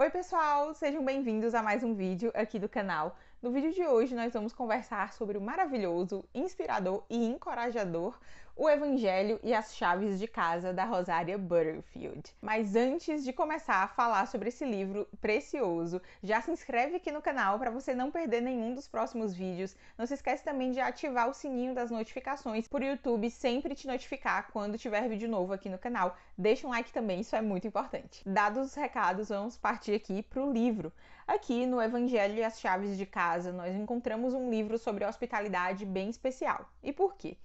Oi pessoal, sejam bem-vindos a mais um vídeo aqui do canal. No vídeo de hoje, nós vamos conversar sobre o maravilhoso, inspirador e encorajador O Evangelho e as Chaves de Casa da Rosária Butterfield. Mas antes de começar a falar sobre esse livro precioso, já se inscreve aqui no canal para você não perder nenhum dos próximos vídeos. Não se esquece também de ativar o sininho das notificações por YouTube sempre te notificar quando tiver vídeo novo aqui no canal. Deixa um like também, isso é muito importante. Dados os recados, vamos partir aqui para o livro. Aqui no Evangelho e as Chaves de Casa nós encontramos um livro sobre hospitalidade bem especial. E por quê?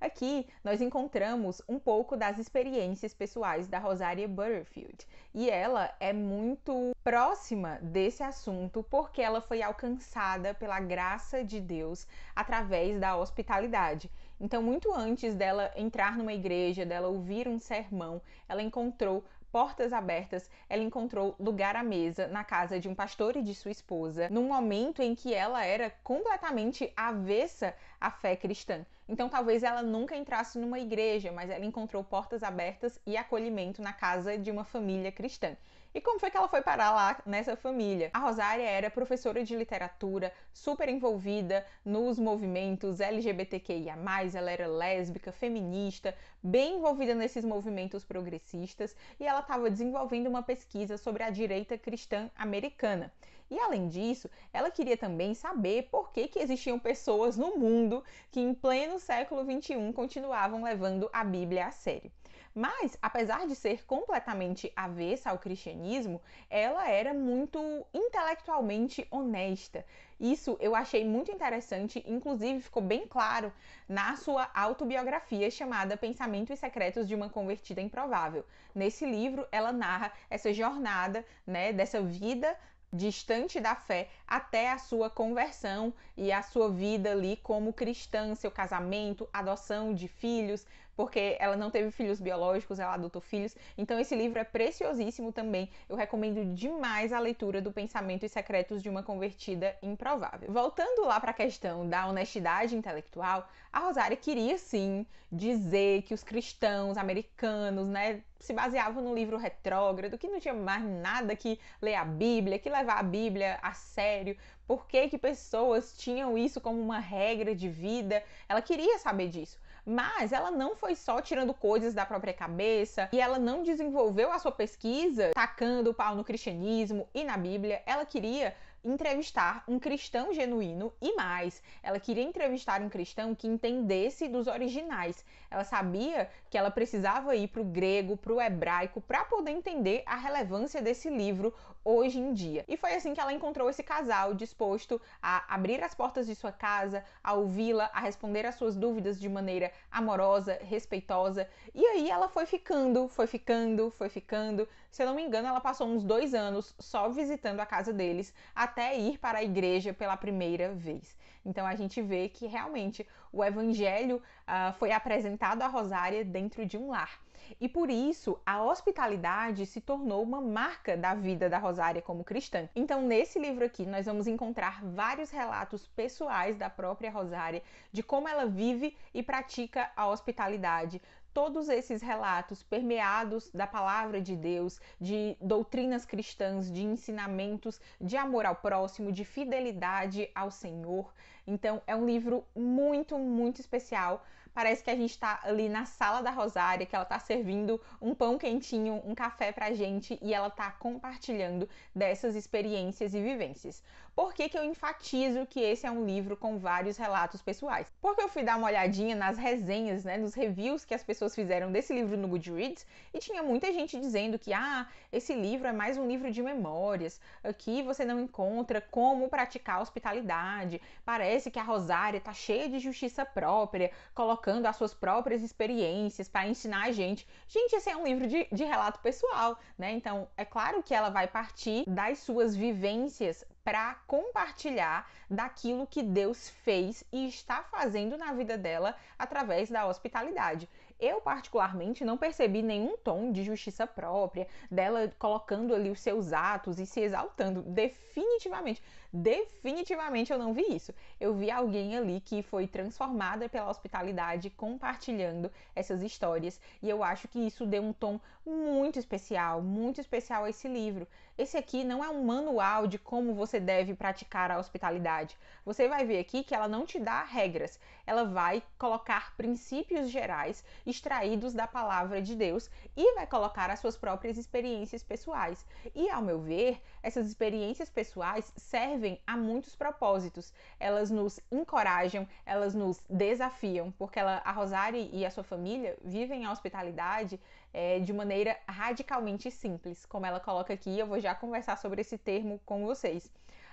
Aqui nós encontramos um pouco das experiências pessoais da Rosaria Butterfield e ela é muito próxima desse assunto porque ela foi alcançada pela graça de Deus através da hospitalidade. Então, muito antes dela entrar numa igreja, dela ouvir um sermão, ela encontrou portas abertas, ela encontrou lugar à mesa na casa de um pastor e de sua esposa, num momento em que ela era completamente avessa à fé cristã. Então talvez ela nunca entrasse numa igreja, mas ela encontrou portas abertas e acolhimento na casa de uma família cristã. E como foi que ela foi parar lá nessa família? A Rosária era professora de literatura, super envolvida nos movimentos LGBTQIA, ela era lésbica, feminista, bem envolvida nesses movimentos progressistas e ela estava desenvolvendo uma pesquisa sobre a direita cristã americana. E além disso, ela queria também saber por que, que existiam pessoas no mundo que em pleno século XXI continuavam levando a Bíblia a sério. Mas, apesar de ser completamente avessa ao cristianismo, ela era muito intelectualmente honesta. Isso eu achei muito interessante, inclusive ficou bem claro na sua autobiografia chamada Pensamentos Secretos de uma Convertida Improvável. Nesse livro, ela narra essa jornada, né, dessa vida distante da fé até a sua conversão e a sua vida ali como cristã, seu casamento, adoção de filhos, porque ela não teve filhos biológicos, ela adotou filhos. Então esse livro é preciosíssimo também. Eu recomendo demais a leitura do Pensamento e Secretos de uma Convertida Improvável. Voltando lá para a questão da honestidade intelectual, a Rosária queria sim dizer que os cristãos americanos, né, se baseavam no livro retrógrado, que não tinha mais nada que ler a Bíblia, que levar a Bíblia a sério, por que, que pessoas tinham isso como uma regra de vida. Ela queria saber disso. Mas ela não foi só tirando coisas da própria cabeça e ela não desenvolveu a sua pesquisa tacando o pau no cristianismo e na Bíblia. Ela queria entrevistar um cristão genuíno e mais, ela queria entrevistar um cristão que entendesse dos originais. Ela sabia que ela precisava ir para o grego, para o hebraico, para poder entender a relevância desse livro hoje em dia. E foi assim que ela encontrou esse casal disposto a abrir as portas de sua casa, a ouvi-la, a responder às suas dúvidas de maneira amorosa, respeitosa. E aí ela foi ficando, foi ficando, foi ficando. Se eu não me engano, ela passou uns dois anos só visitando a casa deles até ir para a igreja pela primeira vez. Então a gente vê que realmente o evangelho uh, foi apresentado a Rosária dentro de um lar. E por isso, a hospitalidade se tornou uma marca da vida da Rosária como cristã. Então, nesse livro aqui, nós vamos encontrar vários relatos pessoais da própria Rosária, de como ela vive e pratica a hospitalidade, todos esses relatos permeados da palavra de Deus, de doutrinas cristãs, de ensinamentos de amor ao próximo, de fidelidade ao Senhor, então é um livro muito, muito especial. Parece que a gente está ali na sala da Rosária, que ela está servindo um pão quentinho, um café para a gente e ela está compartilhando dessas experiências e vivências. Por que, que eu enfatizo que esse é um livro com vários relatos pessoais? Porque eu fui dar uma olhadinha nas resenhas, né, nos reviews que as pessoas fizeram desse livro no Goodreads e tinha muita gente dizendo que, ah, esse livro é mais um livro de memórias, aqui você não encontra como praticar hospitalidade, parece Parece que a Rosária tá cheia de justiça própria, colocando as suas próprias experiências para ensinar a gente. Gente, esse é um livro de, de relato pessoal, né? Então, é claro que ela vai partir das suas vivências para compartilhar daquilo que Deus fez e está fazendo na vida dela através da hospitalidade. Eu, particularmente, não percebi nenhum tom de justiça própria, dela colocando ali os seus atos e se exaltando. Definitivamente Definitivamente eu não vi isso. Eu vi alguém ali que foi transformada pela hospitalidade compartilhando essas histórias e eu acho que isso deu um tom muito especial, muito especial a esse livro. Esse aqui não é um manual de como você deve praticar a hospitalidade. Você vai ver aqui que ela não te dá regras, ela vai colocar princípios gerais extraídos da palavra de Deus e vai colocar as suas próprias experiências pessoais. E ao meu ver, essas experiências pessoais servem servem a muitos propósitos. Elas nos encorajam, elas nos desafiam, porque ela, a Rosário e a sua família vivem a hospitalidade é, de maneira radicalmente simples. Como ela coloca aqui, eu vou já conversar sobre esse termo com vocês.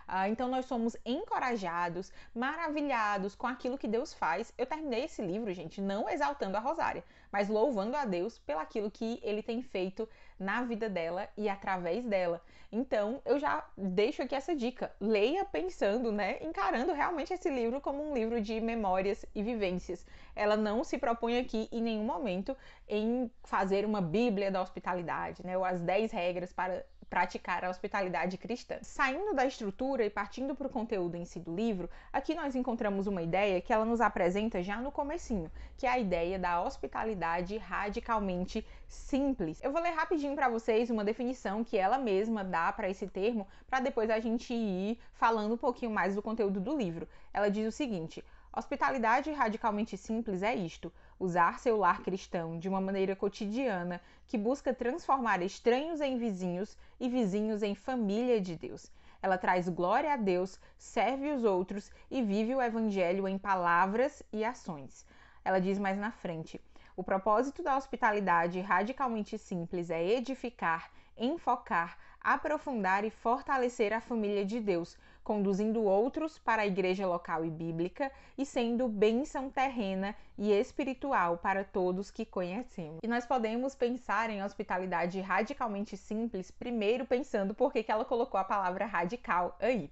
Ah, então nós somos encorajados, maravilhados com aquilo que Deus faz. Eu terminei esse livro, gente, não exaltando a Rosária, mas louvando a Deus pelaquilo que ele tem feito na vida dela e através dela. Então, eu já deixo aqui essa dica. Leia pensando, né? Encarando realmente esse livro como um livro de memórias e vivências. Ela não se propõe aqui em nenhum momento em fazer uma Bíblia da hospitalidade, né? Ou as 10 regras para praticar a hospitalidade cristã. Saindo da estrutura e partindo para o conteúdo em si do livro, aqui nós encontramos uma ideia que ela nos apresenta já no comecinho, que é a ideia da hospitalidade radicalmente simples. Eu vou ler rapidinho para vocês uma definição que ela mesma dá para esse termo, para depois a gente ir falando um pouquinho mais do conteúdo do livro. Ela diz o seguinte: Hospitalidade radicalmente simples é isto: usar seu lar cristão de uma maneira cotidiana que busca transformar estranhos em vizinhos e vizinhos em família de Deus. Ela traz glória a Deus, serve os outros e vive o evangelho em palavras e ações. Ela diz mais na frente: o propósito da hospitalidade radicalmente simples é edificar, enfocar, aprofundar e fortalecer a família de Deus, conduzindo outros para a igreja local e bíblica e sendo bênção terrena e espiritual para todos que conhecemos. E nós podemos pensar em hospitalidade radicalmente simples, primeiro pensando por que ela colocou a palavra radical aí.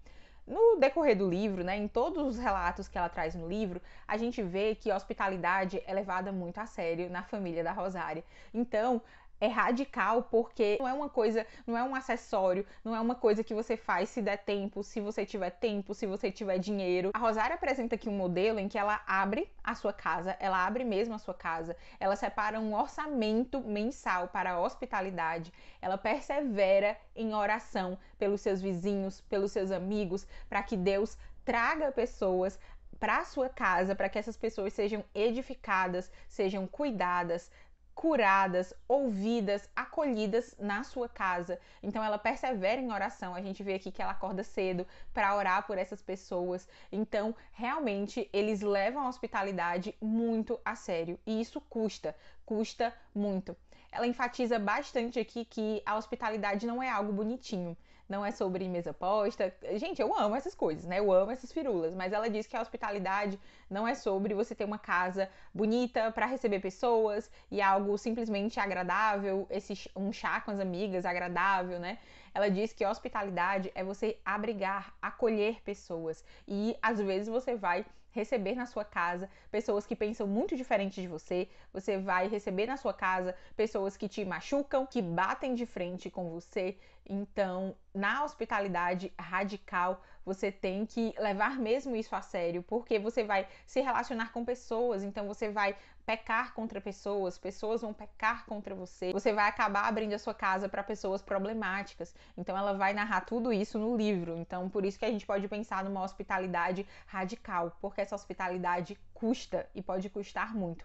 No decorrer do livro, né, em todos os relatos que ela traz no livro, a gente vê que a hospitalidade é levada muito a sério na família da Rosária. Então, é radical porque não é uma coisa, não é um acessório, não é uma coisa que você faz se der tempo, se você tiver tempo, se você tiver dinheiro. A Rosária apresenta aqui um modelo em que ela abre a sua casa, ela abre mesmo a sua casa, ela separa um orçamento mensal para a hospitalidade, ela persevera em oração pelos seus vizinhos, pelos seus amigos, para que Deus traga pessoas para a sua casa, para que essas pessoas sejam edificadas, sejam cuidadas, curadas, ouvidas, acolhidas na sua casa. Então ela persevera em oração. A gente vê aqui que ela acorda cedo para orar por essas pessoas. Então, realmente, eles levam a hospitalidade muito a sério e isso custa, custa muito. Ela enfatiza bastante aqui que a hospitalidade não é algo bonitinho não é sobre mesa posta. Gente, eu amo essas coisas, né? Eu amo essas firulas, mas ela diz que a hospitalidade não é sobre você ter uma casa bonita para receber pessoas e algo simplesmente agradável, esse um chá com as amigas agradável, né? Ela diz que hospitalidade é você abrigar, acolher pessoas e às vezes você vai receber na sua casa pessoas que pensam muito diferente de você, você vai receber na sua casa pessoas que te machucam, que batem de frente com você. Então, na hospitalidade radical, você tem que levar mesmo isso a sério, porque você vai se relacionar com pessoas, então você vai pecar contra pessoas, pessoas vão pecar contra você. Você vai acabar abrindo a sua casa para pessoas problemáticas. Então ela vai narrar tudo isso no livro. Então por isso que a gente pode pensar numa hospitalidade radical, porque essa hospitalidade custa e pode custar muito.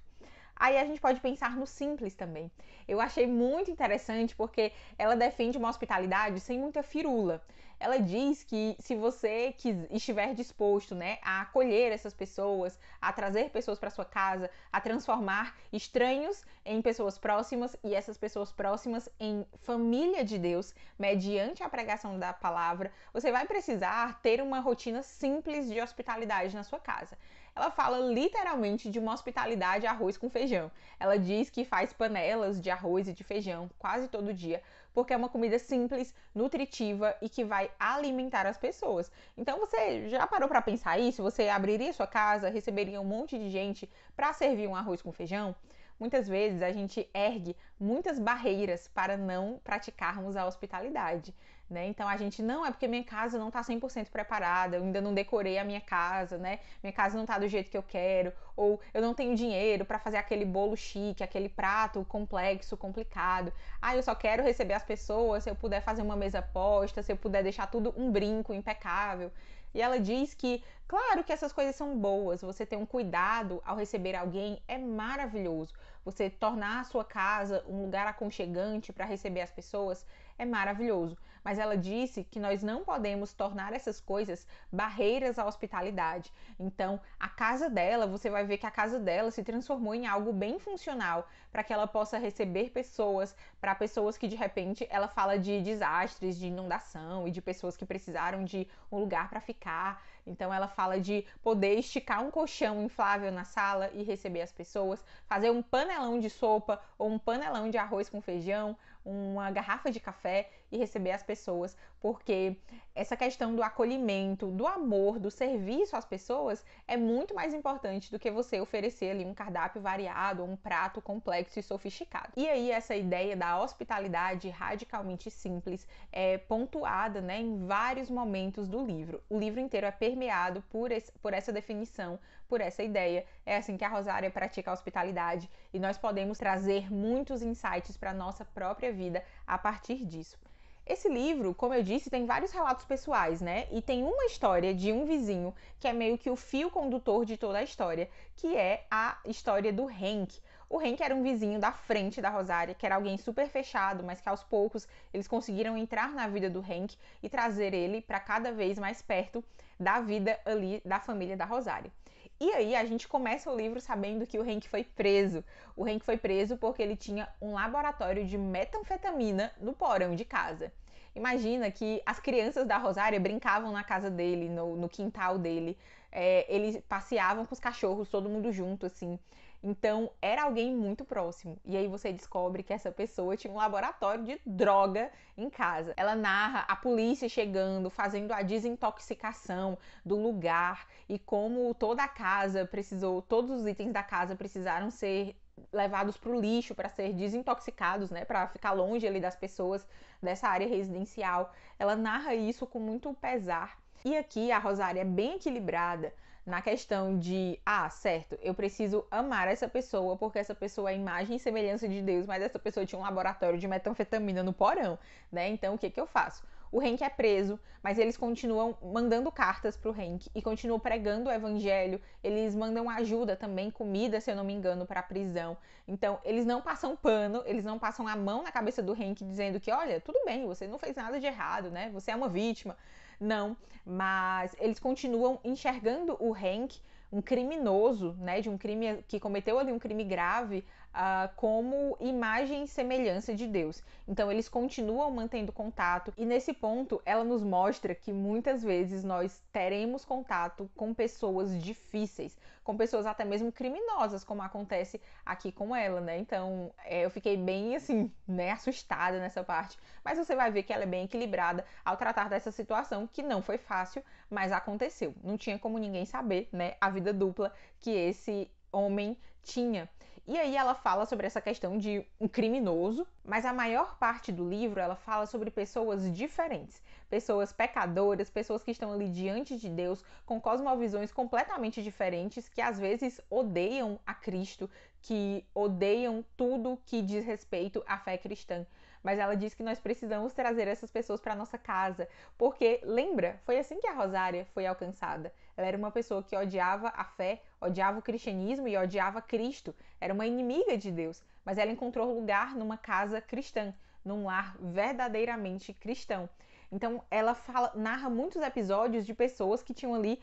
Aí a gente pode pensar no simples também. Eu achei muito interessante porque ela defende uma hospitalidade sem muita firula. Ela diz que se você estiver disposto, né, a acolher essas pessoas, a trazer pessoas para sua casa, a transformar estranhos em pessoas próximas e essas pessoas próximas em família de Deus, mediante a pregação da palavra, você vai precisar ter uma rotina simples de hospitalidade na sua casa ela fala literalmente de uma hospitalidade arroz com feijão. Ela diz que faz panelas de arroz e de feijão quase todo dia, porque é uma comida simples, nutritiva e que vai alimentar as pessoas. Então você já parou para pensar isso? Você abriria sua casa, receberia um monte de gente para servir um arroz com feijão? Muitas vezes a gente ergue muitas barreiras para não praticarmos a hospitalidade. Né? Então a gente não é porque minha casa não está 100% preparada, eu ainda não decorei a minha casa, né? Minha casa não está do jeito que eu quero, ou eu não tenho dinheiro para fazer aquele bolo chique, aquele prato complexo, complicado. Ah, eu só quero receber as pessoas se eu puder fazer uma mesa posta, se eu puder deixar tudo um brinco impecável. E ela diz que, claro que essas coisas são boas, você ter um cuidado ao receber alguém é maravilhoso. Você tornar a sua casa um lugar aconchegante para receber as pessoas é maravilhoso. Mas ela disse que nós não podemos tornar essas coisas barreiras à hospitalidade. Então, a casa dela, você vai ver que a casa dela se transformou em algo bem funcional para que ela possa receber pessoas, para pessoas que de repente ela fala de desastres, de inundação e de pessoas que precisaram de um lugar para ficar. Então, ela fala de poder esticar um colchão inflável na sala e receber as pessoas, fazer um panelão de sopa ou um panelão de arroz com feijão, uma garrafa de café e receber as pessoas, porque essa questão do acolhimento, do amor, do serviço às pessoas é muito mais importante do que você oferecer ali um cardápio variado, um prato complexo e sofisticado. E aí essa ideia da hospitalidade radicalmente simples é pontuada, né, em vários momentos do livro. O livro inteiro é permeado por, esse, por essa definição, por essa ideia. É assim que a Rosária pratica a hospitalidade e nós podemos trazer muitos insights para a nossa própria vida a partir disso. Esse livro, como eu disse, tem vários relatos pessoais, né? E tem uma história de um vizinho que é meio que o fio condutor de toda a história, que é a história do Henk. O Henk era um vizinho da frente da Rosária, que era alguém super fechado, mas que aos poucos eles conseguiram entrar na vida do Henk e trazer ele para cada vez mais perto da vida ali da família da Rosária. E aí a gente começa o livro sabendo que o Hank foi preso. O Hank foi preso porque ele tinha um laboratório de metanfetamina no porão de casa. Imagina que as crianças da Rosária brincavam na casa dele, no, no quintal dele. É, eles passeavam com os cachorros, todo mundo junto, assim. Então, era alguém muito próximo. E aí você descobre que essa pessoa tinha um laboratório de droga em casa. Ela narra a polícia chegando, fazendo a desintoxicação do lugar e como toda a casa precisou, todos os itens da casa precisaram ser levados para o lixo para ser desintoxicados, né, para ficar longe ali das pessoas dessa área residencial. Ela narra isso com muito pesar. E aqui a Rosária é bem equilibrada, na questão de, ah, certo, eu preciso amar essa pessoa porque essa pessoa é imagem e semelhança de Deus, mas essa pessoa tinha um laboratório de metanfetamina no porão, né? Então o que, que eu faço? O Henk é preso, mas eles continuam mandando cartas pro Henk e continuam pregando o evangelho. Eles mandam ajuda também, comida, se eu não me engano, para a prisão. Então, eles não passam pano, eles não passam a mão na cabeça do Henk dizendo que, olha, tudo bem, você não fez nada de errado, né? Você é uma vítima. Não, mas eles continuam enxergando o Hank um criminoso, né, de um crime que cometeu ali um crime grave, uh, como imagem e semelhança de Deus. Então eles continuam mantendo contato e nesse ponto ela nos mostra que muitas vezes nós teremos contato com pessoas difíceis, com pessoas até mesmo criminosas, como acontece aqui com ela, né? Então é, eu fiquei bem assim, né, assustada nessa parte. Mas você vai ver que ela é bem equilibrada ao tratar dessa situação que não foi fácil, mas aconteceu. Não tinha como ninguém saber, né, a vida dupla que esse homem tinha. E aí ela fala sobre essa questão de um criminoso, mas a maior parte do livro ela fala sobre pessoas diferentes, pessoas pecadoras, pessoas que estão ali diante de Deus com cosmovisões completamente diferentes, que às vezes odeiam a Cristo, que odeiam tudo que diz respeito à fé cristã. Mas ela diz que nós precisamos trazer essas pessoas para nossa casa, porque lembra, foi assim que a Rosária foi alcançada. Ela era uma pessoa que odiava a fé, odiava o cristianismo e odiava Cristo. Era uma inimiga de Deus, mas ela encontrou lugar numa casa cristã, num lar verdadeiramente cristão. Então, ela fala, narra muitos episódios de pessoas que tinham ali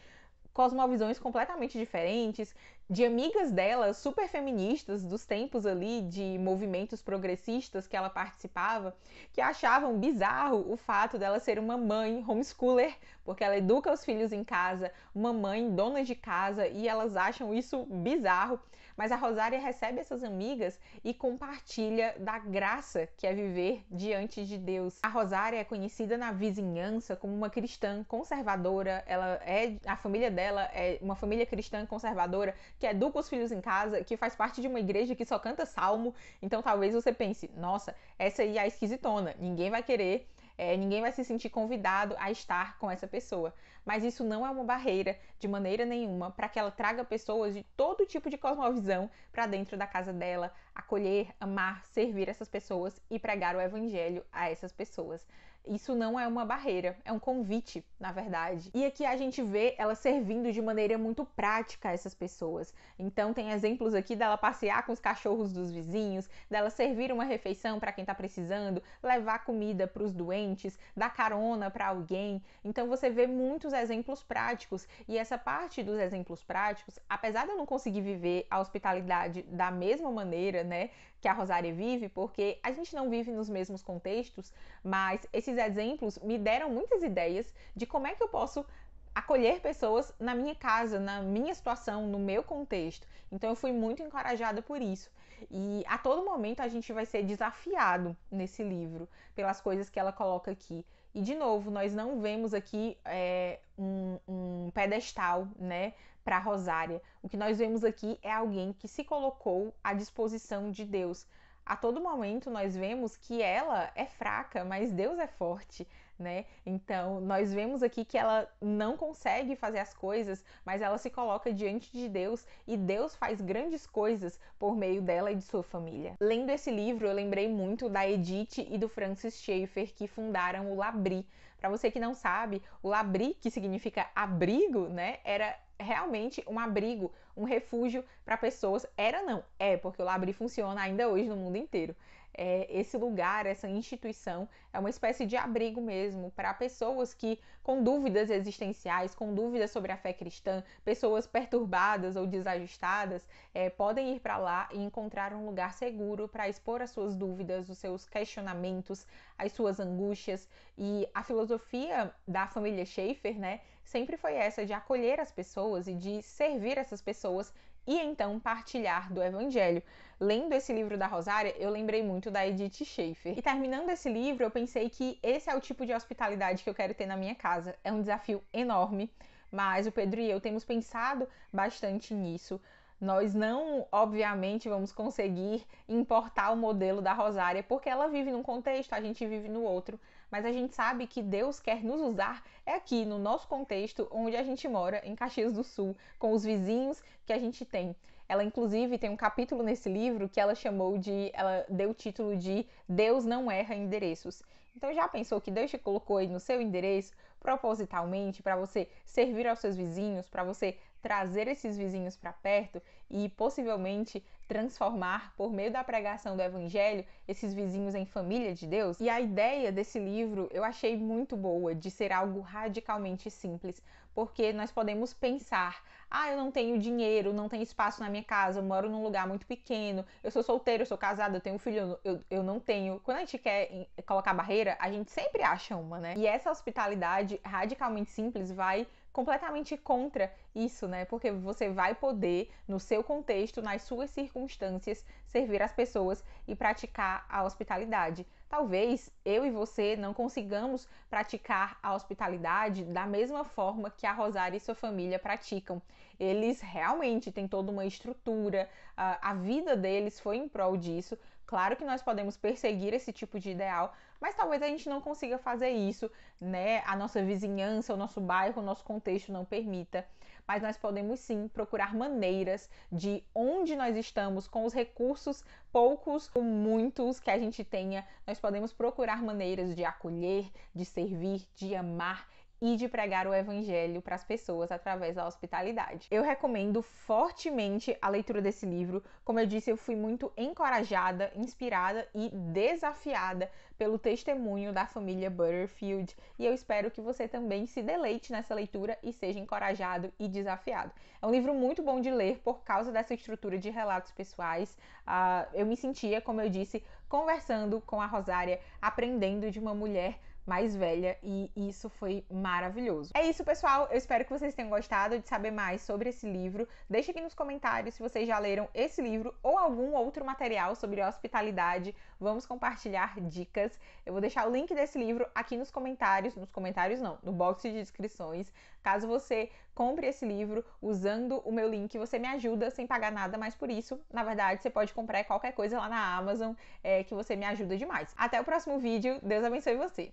cosmovisões completamente diferentes, de amigas dela, super feministas dos tempos ali de movimentos progressistas que ela participava, que achavam bizarro o fato dela ser uma mãe homeschooler, porque ela educa os filhos em casa, uma mãe dona de casa, e elas acham isso bizarro. Mas a Rosária recebe essas amigas e compartilha da graça que é viver diante de Deus. A Rosária é conhecida na vizinhança como uma cristã conservadora. Ela é a família dela é uma família cristã conservadora que educa os filhos em casa, que faz parte de uma igreja que só canta salmo. Então talvez você pense, nossa, essa aí é a esquisitona. Ninguém vai querer é, ninguém vai se sentir convidado a estar com essa pessoa. Mas isso não é uma barreira de maneira nenhuma para que ela traga pessoas de todo tipo de cosmovisão para dentro da casa dela, acolher, amar, servir essas pessoas e pregar o evangelho a essas pessoas. Isso não é uma barreira, é um convite, na verdade. E aqui a gente vê ela servindo de maneira muito prática a essas pessoas. Então tem exemplos aqui dela passear com os cachorros dos vizinhos, dela servir uma refeição para quem está precisando, levar comida para os doentes, dar carona para alguém. Então você vê muitos exemplos práticos e essa parte dos exemplos práticos, apesar de eu não conseguir viver a hospitalidade da mesma maneira, né, que a Rosária vive, porque a gente não vive nos mesmos contextos, mas esses exemplos me deram muitas ideias de como é que eu posso acolher pessoas na minha casa, na minha situação, no meu contexto. Então eu fui muito encorajada por isso. E a todo momento a gente vai ser desafiado nesse livro pelas coisas que ela coloca aqui. E de novo, nós não vemos aqui é, um, um, pedestal, né, para Rosária. O que nós vemos aqui é alguém que se colocou à disposição de Deus. A todo momento nós vemos que ela é fraca, mas Deus é forte né? Então, nós vemos aqui que ela não consegue fazer as coisas, mas ela se coloca diante de Deus e Deus faz grandes coisas por meio dela e de sua família. Lendo esse livro, eu lembrei muito da Edith e do Francis Schaeffer que fundaram o Labri. Para você que não sabe, o Labri, que significa abrigo, né, era realmente um abrigo, um refúgio para pessoas. Era não, é, porque o Labri funciona ainda hoje no mundo inteiro é, esse lugar, essa instituição, é uma espécie de abrigo mesmo para pessoas que com dúvidas existenciais, com dúvidas sobre a fé cristã, pessoas perturbadas ou desajustadas, é, podem ir para lá e encontrar um lugar seguro para expor as suas dúvidas, os seus questionamentos, as suas angústias. E a filosofia da família Schaefer, né, sempre foi essa de acolher as pessoas e de servir essas pessoas e então partilhar do Evangelho. Lendo esse livro da Rosária, eu lembrei muito da Edith Schaefer. E terminando esse livro, eu pensei que esse é o tipo de hospitalidade que eu quero ter na minha casa. É um desafio enorme, mas o Pedro e eu temos pensado bastante nisso. Nós não, obviamente, vamos conseguir importar o modelo da Rosária, porque ela vive num contexto, a gente vive no outro mas a gente sabe que Deus quer nos usar é aqui no nosso contexto onde a gente mora, em Caxias do Sul, com os vizinhos que a gente tem. Ela inclusive tem um capítulo nesse livro que ela chamou de, ela deu o título de Deus não erra endereços. Então já pensou que Deus te colocou aí no seu endereço propositalmente para você servir aos seus vizinhos, para você trazer esses vizinhos para perto e possivelmente transformar, por meio da pregação do Evangelho, esses vizinhos em família de Deus. E a ideia desse livro eu achei muito boa, de ser algo radicalmente simples, porque nós podemos pensar: ah, eu não tenho dinheiro, não tenho espaço na minha casa, eu moro num lugar muito pequeno, eu sou solteiro, eu sou casada, eu tenho um filho, eu, eu não tenho. Quando a gente quer colocar barreira, a gente sempre acha uma, né? E essa hospitalidade radicalmente simples vai completamente contra isso, né? Porque você vai poder, no seu contexto, nas suas circunstâncias, servir as pessoas e praticar a hospitalidade. Talvez eu e você não consigamos praticar a hospitalidade da mesma forma que a Rosária e sua família praticam. Eles realmente têm toda uma estrutura, a vida deles foi em prol disso, Claro que nós podemos perseguir esse tipo de ideal, mas talvez a gente não consiga fazer isso, né? A nossa vizinhança, o nosso bairro, o nosso contexto não permita. Mas nós podemos sim procurar maneiras de onde nós estamos, com os recursos poucos ou muitos que a gente tenha, nós podemos procurar maneiras de acolher, de servir, de amar e de pregar o evangelho para as pessoas através da hospitalidade. Eu recomendo fortemente a leitura desse livro. Como eu disse, eu fui muito encorajada, inspirada e desafiada pelo testemunho da família Butterfield e eu espero que você também se deleite nessa leitura e seja encorajado e desafiado. É um livro muito bom de ler por causa dessa estrutura de relatos pessoais. Uh, eu me sentia, como eu disse, conversando com a Rosária, aprendendo de uma mulher mais velha e isso foi maravilhoso. É isso, pessoal. Eu espero que vocês tenham gostado de saber mais sobre esse livro. Deixe aqui nos comentários se vocês já leram esse livro ou algum outro material sobre hospitalidade. Vamos compartilhar dicas. Eu vou deixar o link desse livro aqui nos comentários, nos comentários não, no box de descrições. Caso você compre esse livro usando o meu link, você me ajuda sem pagar nada mais por isso. Na verdade, você pode comprar qualquer coisa lá na Amazon, é, que você me ajuda demais. Até o próximo vídeo. Deus abençoe você.